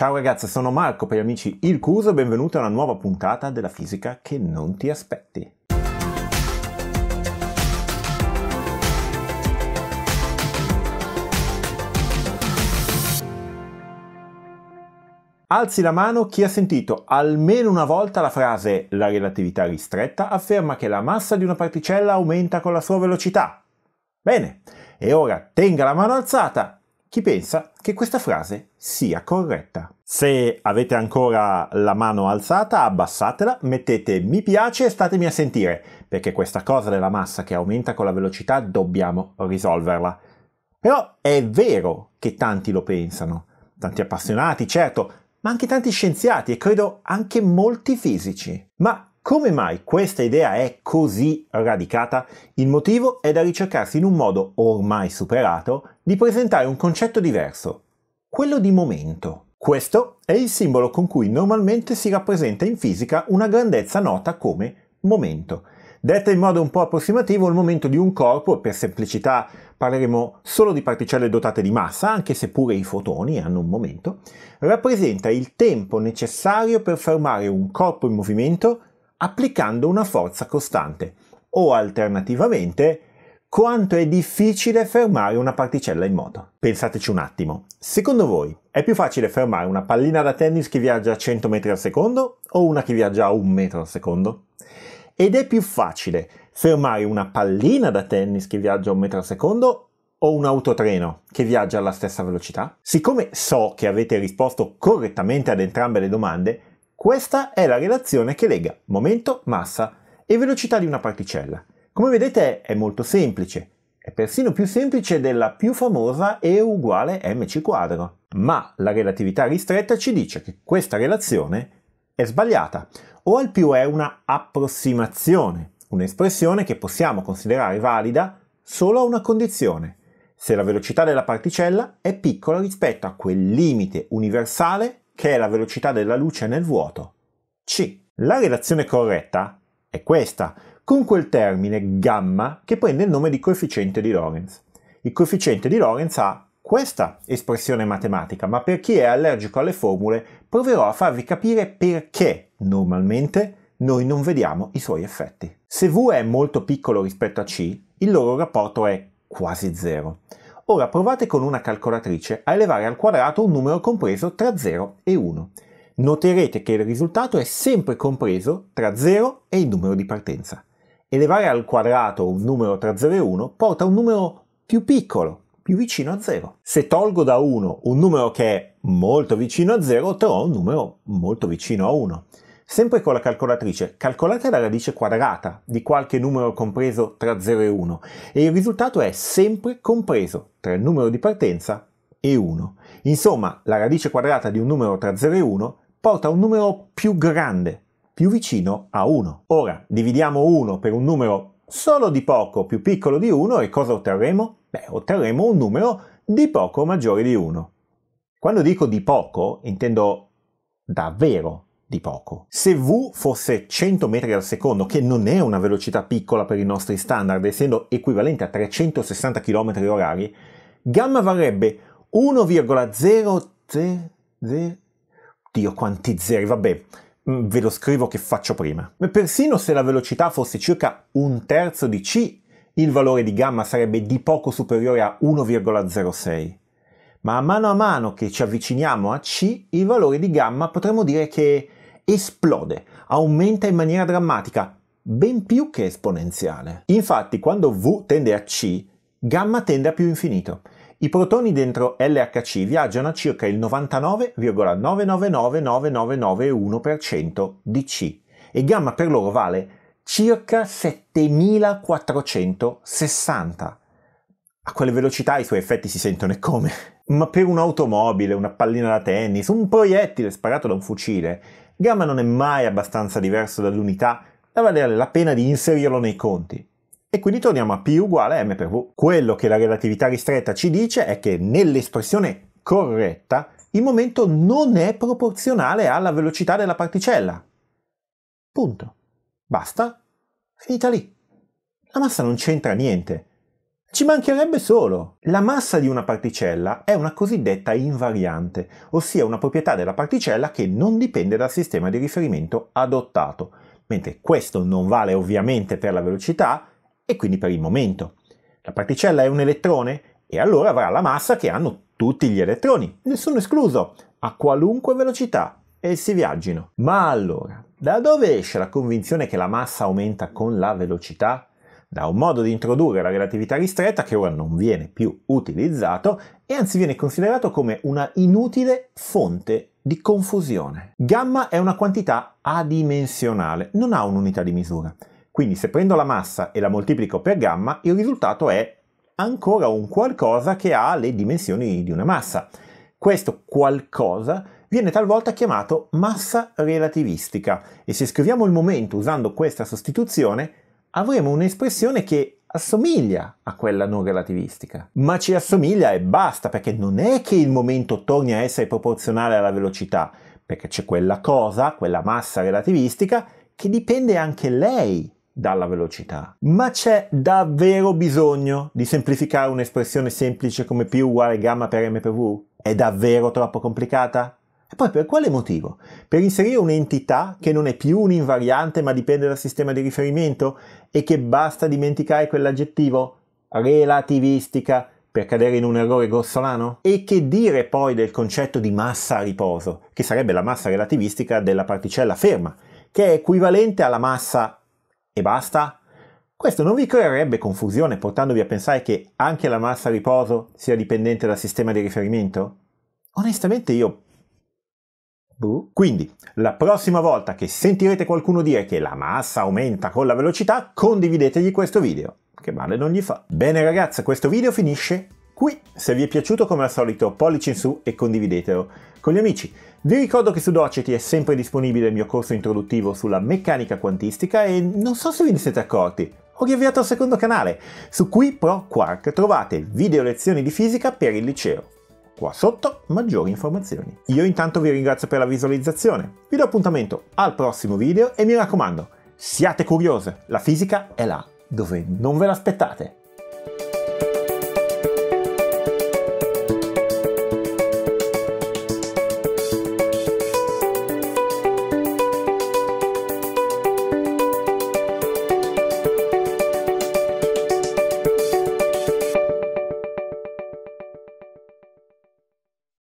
Ciao ragazzi, sono Marco per gli amici Il Curso e benvenuti a una nuova puntata della fisica che non ti aspetti. Alzi la mano chi ha sentito almeno una volta la frase la relatività ristretta afferma che la massa di una particella aumenta con la sua velocità. Bene, e ora tenga la mano alzata chi pensa che questa frase sia corretta. Se avete ancora la mano alzata, abbassatela, mettete mi piace e statemi a sentire, perché questa cosa della massa che aumenta con la velocità dobbiamo risolverla. Però è vero che tanti lo pensano, tanti appassionati, certo, ma anche tanti scienziati e credo anche molti fisici. Ma come mai questa idea è così radicata? Il motivo è da ricercarsi in un modo ormai superato di presentare un concetto diverso, quello di momento. Questo è il simbolo con cui normalmente si rappresenta in fisica una grandezza nota come momento. Detta in modo un po' approssimativo, il momento di un corpo, per semplicità parleremo solo di particelle dotate di massa, anche se pure i fotoni hanno un momento, rappresenta il tempo necessario per fermare un corpo in movimento applicando una forza costante o alternativamente quanto è difficile fermare una particella in moto. Pensateci un attimo. Secondo voi è più facile fermare una pallina da tennis che viaggia a 100 metri al secondo o una che viaggia a 1 metro al secondo? Ed è più facile fermare una pallina da tennis che viaggia a 1 metro al secondo o un autotreno che viaggia alla stessa velocità? Siccome so che avete risposto correttamente ad entrambe le domande, questa è la relazione che lega momento, massa e velocità di una particella. Come vedete è molto semplice, è persino più semplice della più famosa E uguale mc quadro. Ma la relatività ristretta ci dice che questa relazione è sbagliata, o al più è una approssimazione, un'espressione che possiamo considerare valida solo a una condizione, se la velocità della particella è piccola rispetto a quel limite universale che è la velocità della luce nel vuoto. C. La relazione corretta è questa, con quel termine gamma che prende il nome di coefficiente di Lorentz. Il coefficiente di Lorentz ha questa espressione matematica, ma per chi è allergico alle formule proverò a farvi capire perché normalmente noi non vediamo i suoi effetti. Se V è molto piccolo rispetto a C, il loro rapporto è quasi zero. Ora provate con una calcolatrice a elevare al quadrato un numero compreso tra 0 e 1. Noterete che il risultato è sempre compreso tra 0 e il numero di partenza. Elevare al quadrato un numero tra 0 e 1 porta a un numero più piccolo, più vicino a 0. Se tolgo da 1 un numero che è molto vicino a 0, trovo un numero molto vicino a 1. Sempre con la calcolatrice, calcolate la radice quadrata di qualche numero compreso tra 0 e 1 e il risultato è sempre compreso tra il numero di partenza e 1. Insomma, la radice quadrata di un numero tra 0 e 1 porta a un numero più grande, più vicino a 1. Ora, dividiamo 1 per un numero solo di poco più piccolo di 1 e cosa otterremo? Beh, otterremo un numero di poco maggiore di 1. Quando dico di poco, intendo davvero di poco. Se V fosse 100 metri al secondo, che non è una velocità piccola per i nostri standard, essendo equivalente a 360 km orari, gamma varrebbe 1,000... Dio, quanti zeri, vabbè, mm, ve lo scrivo che faccio prima. Persino se la velocità fosse circa un terzo di C, il valore di gamma sarebbe di poco superiore a 1,06. Ma a mano a mano che ci avviciniamo a C, il valore di gamma potremmo dire che esplode, aumenta in maniera drammatica, ben più che esponenziale. Infatti, quando V tende a C, gamma tende a più infinito. I protoni dentro LHC viaggiano a circa il 99,999991% di C e gamma per loro vale circa 7460. A quelle velocità i suoi effetti si sentono e come. Ma per un'automobile, una pallina da tennis, un proiettile sparato da un fucile, gamma non è mai abbastanza diverso dall'unità da valere la pena di inserirlo nei conti. E quindi torniamo a P uguale a M per V. Quello che la relatività ristretta ci dice è che nell'espressione corretta il momento non è proporzionale alla velocità della particella. Punto. Basta. Finita lì. La massa non c'entra niente. Ci mancherebbe solo! La massa di una particella è una cosiddetta invariante, ossia una proprietà della particella che non dipende dal sistema di riferimento adottato, mentre questo non vale ovviamente per la velocità e quindi per il momento. La particella è un elettrone e allora avrà la massa che hanno tutti gli elettroni, nessuno escluso, a qualunque velocità essi viaggino. Ma allora, da dove esce la convinzione che la massa aumenta con la velocità? da un modo di introdurre la relatività ristretta che ora non viene più utilizzato e anzi viene considerato come una inutile fonte di confusione. Gamma è una quantità adimensionale, non ha un'unità di misura. Quindi se prendo la massa e la moltiplico per gamma, il risultato è ancora un qualcosa che ha le dimensioni di una massa. Questo qualcosa viene talvolta chiamato massa relativistica e se scriviamo il momento usando questa sostituzione avremo un'espressione che assomiglia a quella non relativistica. Ma ci assomiglia e basta, perché non è che il momento torni a essere proporzionale alla velocità, perché c'è quella cosa, quella massa relativistica, che dipende anche lei dalla velocità. Ma c'è davvero bisogno di semplificare un'espressione semplice come P uguale gamma per MPV? È davvero troppo complicata? E poi per quale motivo? Per inserire un'entità che non è più un invariante ma dipende dal sistema di riferimento e che basta dimenticare quell'aggettivo? Relativistica per cadere in un errore grossolano? E che dire poi del concetto di massa a riposo, che sarebbe la massa relativistica della particella ferma, che è equivalente alla massa e basta? Questo non vi creerebbe confusione portandovi a pensare che anche la massa a riposo sia dipendente dal sistema di riferimento? Onestamente io quindi, la prossima volta che sentirete qualcuno dire che la massa aumenta con la velocità, condividetegli questo video, che male non gli fa. Bene ragazzi, questo video finisce qui. Se vi è piaciuto, come al solito, pollice in su e condividetelo con gli amici. Vi ricordo che su Doceti è sempre disponibile il mio corso introduttivo sulla meccanica quantistica e non so se ve ne siete accorti, ho riavviato il secondo canale. Su qui, Pro Quark trovate video lezioni di fisica per il liceo qua sotto maggiori informazioni. Io intanto vi ringrazio per la visualizzazione, vi do appuntamento al prossimo video e mi raccomando, siate curiose, la fisica è là dove non ve l'aspettate.